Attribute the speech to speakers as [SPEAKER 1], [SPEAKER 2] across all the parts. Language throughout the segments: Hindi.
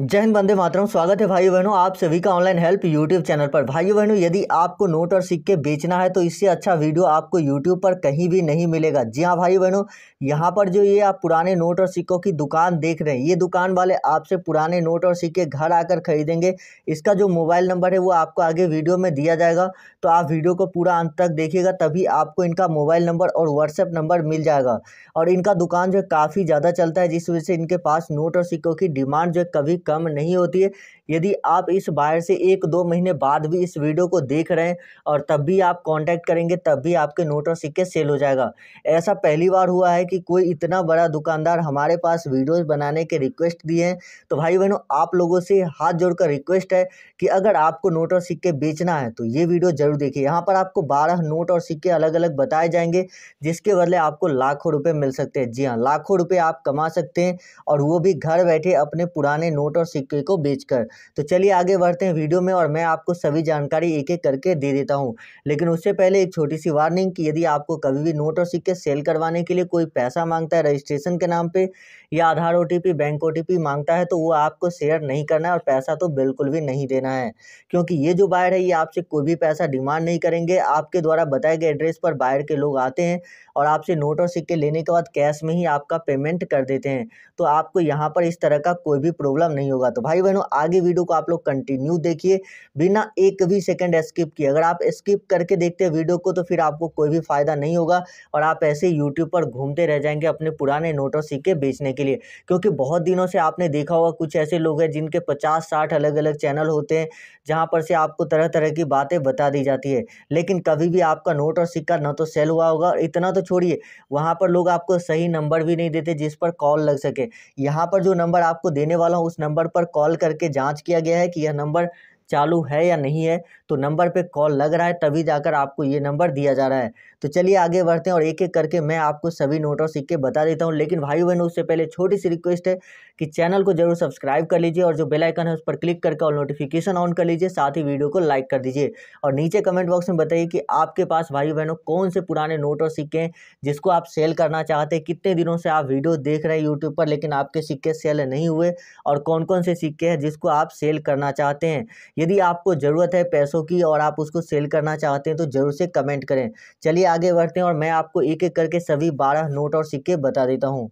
[SPEAKER 1] जय हिंद बंदे मातरम स्वागत है भाई बहनों आप सभी का ऑनलाइन हेल्प यूट्यूब चैनल पर भाई बहनों यदि आपको नोट और सिक्के बेचना है तो इससे अच्छा वीडियो आपको यूट्यूब पर कहीं भी नहीं मिलेगा जी हाँ भाई बहनों यहाँ पर जो ये आप पुराने नोट और सिक्कों की दुकान देख रहे हैं ये दुकान वाले आपसे पुराने नोट और सिक्के घर आकर खरीदेंगे इसका जो मोबाइल नंबर है वो आपको आगे वीडियो में दिया जाएगा तो आप वीडियो को पूरा अंत तक देखिएगा तभी आपको इनका मोबाइल नंबर और व्हाट्सएप नंबर मिल जाएगा और इनका दुकान जो है काफ़ी ज़्यादा चलता है जिस वजह से इनके पास नोट और सिक्कों की डिमांड जो है कभी कम नहीं होती है यदि आप इस बायर से एक दो महीने बाद भी इस वीडियो को देख रहे हैं और तब भी आप कांटेक्ट करेंगे तब भी आपके नोट और सिक्के सेल हो जाएगा ऐसा पहली बार हुआ है कि कोई इतना बड़ा दुकानदार हमारे पास वीडियोस बनाने के रिक्वेस्ट दिए हैं तो भाई बहनों आप लोगों से हाथ जोड़कर रिक्वेस्ट है कि अगर आपको नोट और सिक्के बेचना है तो ये वीडियो ज़रूर देखिए यहाँ पर आपको बारह नोट और सिक्के अलग अलग बताए जाएंगे जिसके बदले आपको लाखों रुपये मिल सकते हैं जी हाँ लाखों रुपये आप कमा सकते हैं और वो भी घर बैठे अपने पुराने नोट नोट और सिक्के को बेचकर तो चलिए आगे बढ़ते हैं वीडियो में और मैं आपको सभी जानकारी एक एक करके दे देता हूँ लेकिन उससे पहले एक छोटी सी वार्निंग कि यदि आपको कभी भी नोट और सिक्के सेल करवाने के लिए कोई पैसा मांगता है रजिस्ट्रेशन के नाम पर या आधार ओ बैंक ओ मांगता है तो वो आपको शेयर नहीं करना है और पैसा तो बिल्कुल भी नहीं देना है क्योंकि ये जो बायर है ये आपसे कोई भी पैसा डिमांड नहीं करेंगे आपके द्वारा बताए गए एड्रेस पर बायर के लोग आते हैं और आपसे नोट और सिक्के लेने के बाद कैश में ही आपका पेमेंट कर देते हैं तो आपको यहाँ पर इस तरह का कोई भी प्रॉब्लम नहीं नहीं होगा तो भाई बहनों आगे वीडियो को आप लोग कंटिन्यू देखिए बिना एक भी सेकंड स्किप किए अगर आप स्किप करके देखते हैं वीडियो को तो फिर आपको कोई भी फ़ायदा नहीं होगा और आप ऐसे यूट्यूब पर घूमते रह जाएंगे अपने पुराने नोट और सिक्के बेचने के लिए क्योंकि बहुत दिनों से आपने देखा होगा कुछ ऐसे लोग हैं जिनके पचास साठ अलग अलग चैनल होते हैं जहाँ पर से आपको तरह तरह की बातें बता दी जाती है लेकिन कभी भी आपका नोट और सिक्का न तो सेल हुआ होगा इतना तो छोड़िए वहाँ पर लोग आपको सही नंबर भी नहीं देते जिस पर कॉल लग सके यहाँ पर जो नंबर आपको देने वाला हूँ उस नंबर नंबर पर कॉल करके जांच किया गया है कि यह नंबर चालू है या नहीं है तो नंबर पे कॉल लग रहा है तभी जाकर आपको ये नंबर दिया जा रहा है तो चलिए आगे बढ़ते हैं और एक एक करके मैं आपको सभी नोट और सिक्के बता देता हूँ लेकिन भाई बहनों उससे पहले छोटी सी रिक्वेस्ट है कि चैनल को जरूर सब्सक्राइब कर लीजिए और जो बेल आइकन है उस पर क्लिक करके और नोटिफिकेशन ऑन कर लीजिए साथ ही वीडियो को लाइक कर दीजिए और नीचे कमेंट बॉक्स में बताइए कि आपके पास भाई बहनों कौन से पुराने नोट और सिक्के हैं जिसको आप सेल करना चाहते हैं कितने दिनों से आप वीडियो देख रहे हैं यूट्यूब पर लेकिन आपके सिक्के सेल नहीं हुए और कौन कौन से सिक्के हैं जिसको आप सेल करना चाहते हैं यदि आपको ज़रूरत है पैसों की और आप उसको सेल करना चाहते हैं तो ज़रूर से कमेंट करें चलिए आगे बढ़ते हैं और मैं आपको एक एक करके सभी बारह नोट और सिक्के बता देता हूँ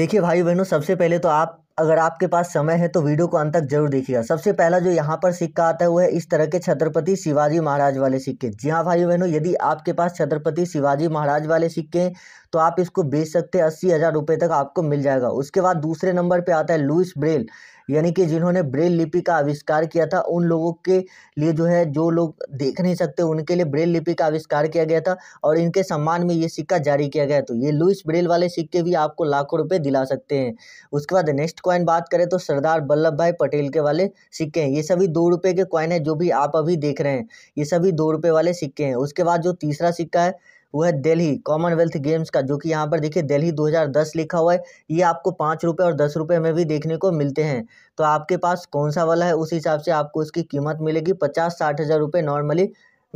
[SPEAKER 1] देखिए भाई बहनों सबसे पहले तो आप अगर आपके पास समय है तो वीडियो को अंत तक जरूर देखिएगा सबसे पहला जो यहाँ पर सिक्का आता है वो है इस तरह के छत्रपति शिवाजी महाराज वाले सिक्के जी हाँ भाई बहनों यदि आपके पास छत्रपति शिवाजी महाराज वाले सिक्के हैं तो आप इसको बेच सकते हैं अस्सी हज़ार रुपये तक आपको मिल जाएगा उसके बाद दूसरे नंबर पर आता है लुइस ब्रेल यानी कि जिन्होंने ब्रेल लिपि का आविष्कार किया था उन लोगों के लिए जो है जो लोग देख नहीं सकते उनके लिए ब्रेल लिपि का आविष्कार किया गया था और इनके सम्मान में ये सिक्का जारी किया गया तो ये लुइस ब्रेल वाले सिक्के भी आपको लाखों रुपये दिला सकते हैं उसके बाद नेक्स्ट कॉइन बात करें तो सरदार वल्लभ भाई पटेल के वाले सिक्के हैं ये सभी दो रुपये के कॉइन है जो भी आप अभी देख रहे हैं ये सभी दो रुपये वाले सिक्के हैं उसके बाद जो तीसरा सिक्का है वो है दिल्ली कॉमनवेल्थ गेम्स का जो कि यहाँ पर देखिए दिल्ली 2010 लिखा हुआ है ये आपको पाँच रुपये और दस रुपये में भी देखने को मिलते हैं तो आपके पास कौन सा वाला है उस हिसाब से आपको इसकी कीमत मिलेगी पचास साठ हज़ार रुपये नॉर्मली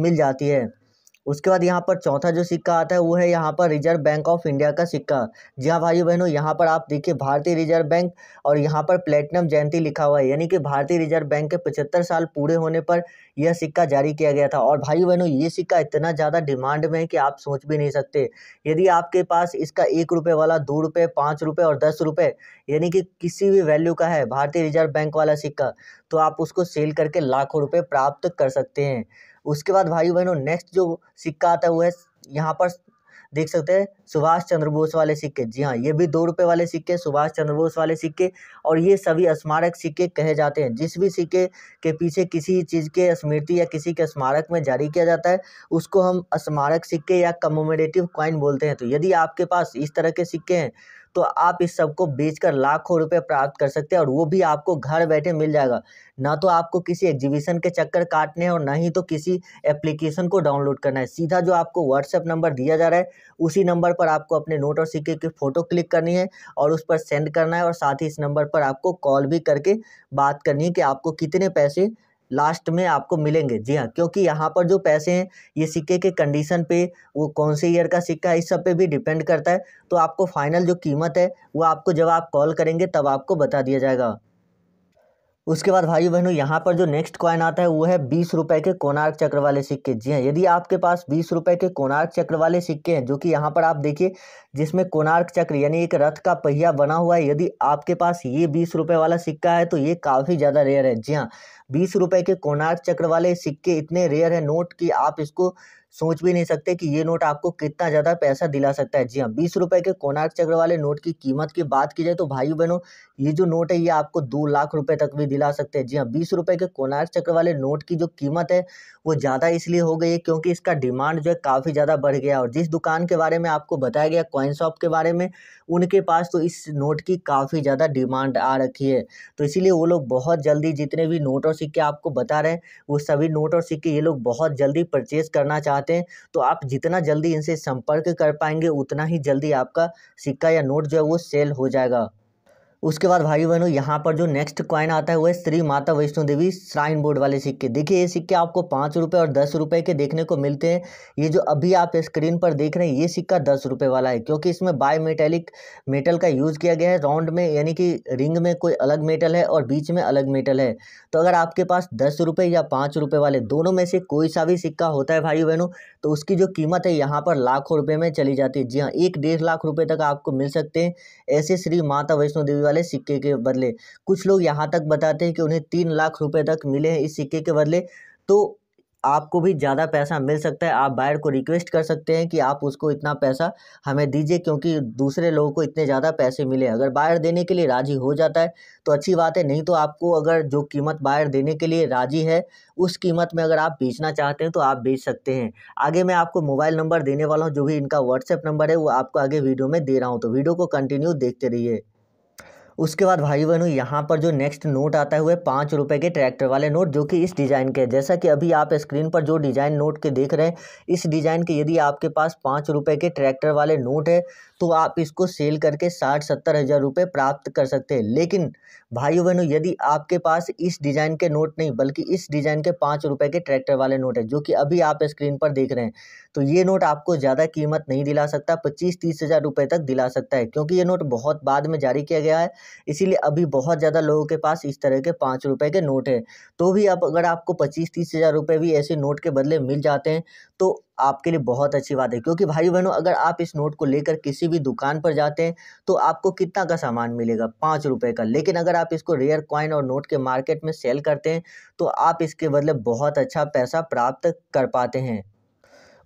[SPEAKER 1] मिल जाती है उसके बाद यहाँ पर चौथा जो सिक्का आता है वो है यहाँ पर रिजर्व बैंक ऑफ इंडिया का सिक्का जी हाँ भाई बहनों यहाँ पर आप देखिए भारतीय रिजर्व बैंक और यहाँ पर प्लेटिनम जयंती लिखा हुआ है यानी कि भारतीय रिजर्व बैंक के पचहत्तर साल पूरे होने पर यह सिक्का जारी किया गया था और भाई बहनों ये सिक्का इतना ज़्यादा डिमांड में है कि आप सोच भी नहीं सकते यदि आपके पास इसका एक रुपये वाला दो रुपये पाँच रुपये और दस रुपये यानी कि किसी भी वैल्यू का है भारतीय रिजर्व बैंक वाला सिक्का तो आप उसको सेल करके लाखों रुपये प्राप्त कर सकते हैं उसके बाद भाई बहनों नेक्स्ट जो सिक्का आता है वो है यहाँ पर देख सकते हैं सुभाष चंद्र बोस वाले सिक्के जी हाँ ये भी दो रुपये वाले सिक्के सुभाष चंद्र बोस वाले सिक्के और ये सभी स्मारक सिक्के कहे जाते हैं जिस भी सिक्के के पीछे किसी चीज़ के स्मृति या किसी के स्मारक में जारी किया जाता है उसको हम स्मारक सिक्के या कमोमेटिव क्वाइन बोलते हैं तो यदि आपके पास इस तरह के सिक्के हैं तो आप इस सबको बेचकर लाखों रुपए प्राप्त कर सकते हैं और वो भी आपको घर बैठे मिल जाएगा ना तो आपको किसी एग्जीबिशन के चक्कर काटने हैं और ना ही तो किसी एप्लीकेशन को डाउनलोड करना है सीधा जो आपको व्हाट्सएप नंबर दिया जा रहा है उसी नंबर पर आपको अपने नोट और सिक्के की फ़ोटो क्लिक करनी है और उस पर सेंड करना है और साथ ही इस नंबर पर आपको कॉल भी करके बात करनी है कि आपको कितने पैसे लास्ट में आपको मिलेंगे जी हाँ क्योंकि यहाँ पर जो पैसे हैं ये सिक्के के कंडीशन पे वो कौन से ईयर का सिक्का है इस सब पे भी डिपेंड करता है तो आपको फाइनल जो कीमत है वो आपको जब आप कॉल करेंगे तब आपको बता दिया जाएगा उसके बाद भाई बहनों यहाँ पर जो नेक्स्ट कॉइन आता है वो है बीस रुपये के कोनार्क चक्र वाले सिक्के जी हाँ यदि आपके पास बीस रुपये के कोनार्क चक्र वाले सिक्के हैं जो कि यहाँ पर आप देखिए जिसमें कोणार्क चक्र यानी एक रथ का पहिया बना हुआ है यदि आपके पास ये बीस रुपए वाला सिक्का है तो ये काफ़ी ज़्यादा रेयर है जी हाँ बीस रुपए के कोणार्क चक्र वाले सिक्के इतने रेयर है नोट की आप इसको सोच भी नहीं सकते कि ये नोट आपको कितना ज़्यादा पैसा दिला सकता है जी हाँ बीस रुपए के कोणार्क चक्र वाले नोट की कीमत की बात की जाए तो भाई बहनों ये जो नोट है ये आपको दो लाख रुपए तक भी दिला सकते हैं जी हाँ बीस रुपए के कोणार्क चक्र वाले नोट की जो कीमत है वो ज़्यादा इसलिए हो गई है क्योंकि इसका डिमांड जो है काफ़ी ज़्यादा बढ़ गया और जिस दुकान के बारे में आपको बताया गया कॉइन शॉप के बारे में उनके पास तो इस नोट की काफ़ी ज़्यादा डिमांड आ रखी है तो इसीलिए वो लोग बहुत जल्दी जितने भी नोट और सिक्के आपको बता रहे हैं वो सभी नोट और सिक्के ये लोग बहुत जल्दी परचेज करना चाहते हैं तो आप जितना जल्दी इनसे संपर्क कर पाएंगे उतना ही जल्दी आपका सिक्का या नोट जो है वो सेल हो जाएगा उसके बाद भाई बहनों यहाँ पर जो नेक्स्ट कॉइन आता है वो है श्री माता वैष्णो देवी श्राइन बोर्ड वाले सिक्के देखिए ये सिक्के आपको पाँच रुपये और दस रुपये के देखने को मिलते हैं ये जो अभी आप स्क्रीन पर देख रहे हैं ये सिक्का दस रुपये वाला है क्योंकि इसमें बाय मेटेलिक मेटल का यूज़ किया गया है राउंड में यानी कि रिंग में कोई अलग मेटल है और बीच में अलग मेटल है तो अगर आपके पास दस रुपये या पाँच रुपये वाले दोनों में से कोई सा भी सिक्का होता है भाई बहनों तो उसकी जो कीमत है यहाँ पर लाखों रुपये में चली जाती है जी हाँ एक डेढ़ लाख रुपये तक आपको मिल सकते हैं ऐसे श्री माता वैष्णो देवी वाले सिक्के के बदले कुछ लोग यहाँ तक बताते हैं कि उन्हें तीन लाख रुपये तक मिले हैं इस सिक्के के बदले तो आपको भी ज़्यादा पैसा मिल सकता है आप बायर को रिक्वेस्ट कर सकते हैं कि आप उसको इतना पैसा हमें दीजिए क्योंकि दूसरे लोगों को इतने ज़्यादा पैसे मिले अगर बायर देने के लिए राज़ी हो जाता है तो अच्छी बात है नहीं तो आपको अगर जो कीमत बायर देने के लिए राज़ी है उस कीमत में अगर आप बेचना चाहते हैं तो आप बेच सकते हैं आगे मैं आपको मोबाइल नंबर देने वाला हूँ जो भी इनका व्हाट्सएप नंबर है वो आपको आगे वीडियो में दे रहा हूँ तो वीडियो को कंटिन्यू देखते रहिए उसके बाद भाई बहनों यहाँ पर जो नेक्स्ट नोट आता है है पाँच रुपये के ट्रैक्टर वाले नोट जो कि इस डिज़ाइन के जैसा कि अभी आप स्क्रीन पर जो डिज़ाइन नोट के देख रहे हैं इस डिज़ाइन के यदि आपके पास पाँच रुपये के ट्रैक्टर वाले नोट है तो आप इसको सेल करके साठ सत्तर हज़ार रुपये प्राप्त कर सकते हैं लेकिन भाई बहनों यदि आपके पास इस डिज़ाइन के नोट नहीं बल्कि इस डिज़ाइन के पाँच रुपये के ट्रैक्टर वाले नोट है जो कि अभी आप स्क्रीन पर देख रहे हैं तो ये नोट आपको ज़्यादा कीमत नहीं दिला सकता पच्चीस तीस हज़ार रुपये तक दिला सकता है क्योंकि ये नोट बहुत बाद में जारी किया गया है इसीलिए अभी बहुत ज़्यादा लोगों के पास इस तरह के पाँच रुपये के नोट हैं तो भी आप अगर आपको पच्चीस तीस हज़ार रुपये भी ऐसे नोट के बदले मिल जाते हैं तो आपके लिए बहुत अच्छी बात है क्योंकि भाई बहनों अगर आप इस नोट को लेकर किसी भी दुकान पर जाते हैं तो आपको कितना का सामान मिलेगा पाँच रुपये का लेकिन अगर आप इसको रेयर कॉइन और नोट के मार्केट में सेल करते हैं तो आप इसके बदले बहुत अच्छा पैसा प्राप्त कर पाते हैं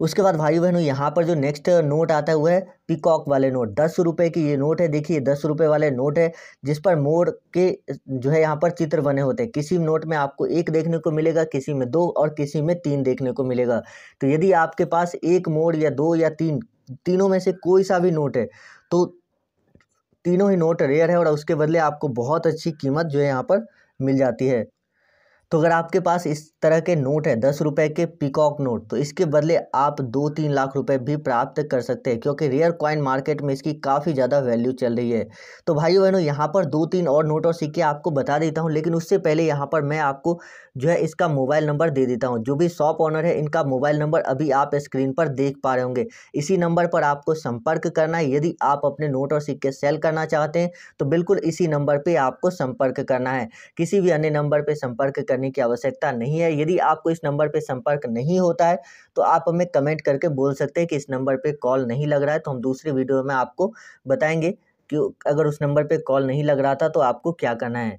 [SPEAKER 1] उसके बाद भाई बहनों यहाँ पर जो नेक्स्ट नोट आता हुआ है पिकॉक वाले नोट दस रुपये की ये नोट है देखिए दस रुपये वाले नोट है जिस पर मोर के जो है यहाँ पर चित्र बने होते हैं किसी नोट में आपको एक देखने को मिलेगा किसी में दो और किसी में तीन देखने को मिलेगा तो यदि आपके पास एक मोड़ या दो या तीन तीनों में से कोई सा भी नोट है तो तीनों ही नोट रेयर है और उसके बदले आपको बहुत अच्छी कीमत जो है यहाँ पर मिल जाती है तो अगर आपके पास इस तरह के नोट हैं दस रुपये के पिकॉक नोट तो इसके बदले आप दो तीन लाख रुपए भी प्राप्त कर सकते हैं क्योंकि रेयर कॉइन मार्केट में इसकी काफ़ी ज़्यादा वैल्यू चल रही है तो भाई बहनों यहाँ पर दो तीन और नोट और सिक्के आपको बता देता हूँ लेकिन उससे पहले यहाँ पर मैं आपको जो है इसका मोबाइल नंबर दे देता हूँ जो भी शॉप ऑनर है इनका मोबाइल नंबर अभी आप स्क्रीन पर देख पा रहे होंगे इसी नंबर पर आपको संपर्क करना है यदि आप अपने नोट और सिक्के सेल करना चाहते हैं तो बिल्कुल इसी नंबर पर आपको संपर्क करना है किसी भी अन्य नंबर पर संपर्क करने की आवश्यकता नहीं है यदि आपको इस नंबर पर संपर्क नहीं होता है तो आप हमें कमेंट करके बोल सकते हैं कि इस नंबर पर कॉल नहीं लग रहा है तो हम दूसरी वीडियो में आपको बताएंगे कि अगर उस नंबर पर कॉल नहीं लग रहा था तो आपको क्या करना है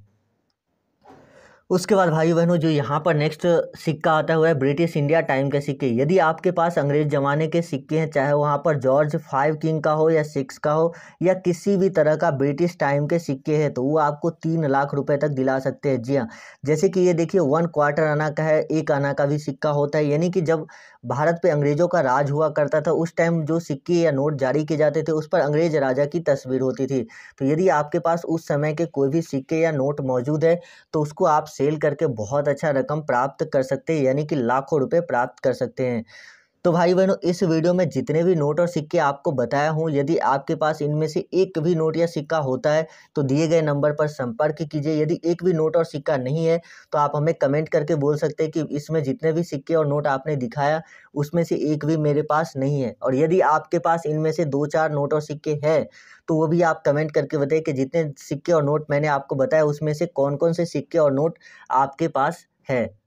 [SPEAKER 1] उसके बाद भाई बहनों जो यहाँ पर नेक्स्ट सिक्का आता हुआ है ब्रिटिश इंडिया टाइम के सिक्के यदि आपके पास अंग्रेज ज़माने के सिक्के हैं चाहे वहाँ पर जॉर्ज फाइव किंग का हो या सिक्स का हो या किसी भी तरह का ब्रिटिश टाइम के सिक्के हैं तो वो आपको तीन लाख रुपए तक दिला सकते हैं जी हाँ जैसे कि ये देखिए वन क्वार्टर आना का है एक आना का भी सिक्का होता है यानी कि जब भारत पर अंग्रेज़ों का राज हुआ करता था उस टाइम जो सिक्के या नोट जारी किए जाते थे उस पर अंग्रेज राजा की तस्वीर होती थी तो यदि आपके पास उस समय के कोई भी सिक्के या नोट मौजूद है तो उसको आप सेल करके बहुत अच्छा रकम प्राप्त कर सकते हैं यानी कि लाखों रुपये प्राप्त कर सकते हैं तो भाई बहनों इस वीडियो में जितने भी नोट और सिक्के आपको बताया हूँ यदि आपके पास इनमें से एक भी नोट या सिक्का होता है तो दिए गए नंबर पर संपर्क कीजिए यदि एक भी नोट और सिक्का नहीं है तो आप हमें कमेंट करके बोल सकते हैं कि इसमें जितने भी सिक्के और नोट आपने दिखाया उसमें से एक भी मेरे पास नहीं है और यदि आपके पास इनमें से दो चार नोट और सिक्के हैं तो वो भी आप कमेंट करके बताइए कि जितने सिक्के और नोट मैंने आपको बताया उसमें से कौन कौन से सिक्के और नोट आपके पास है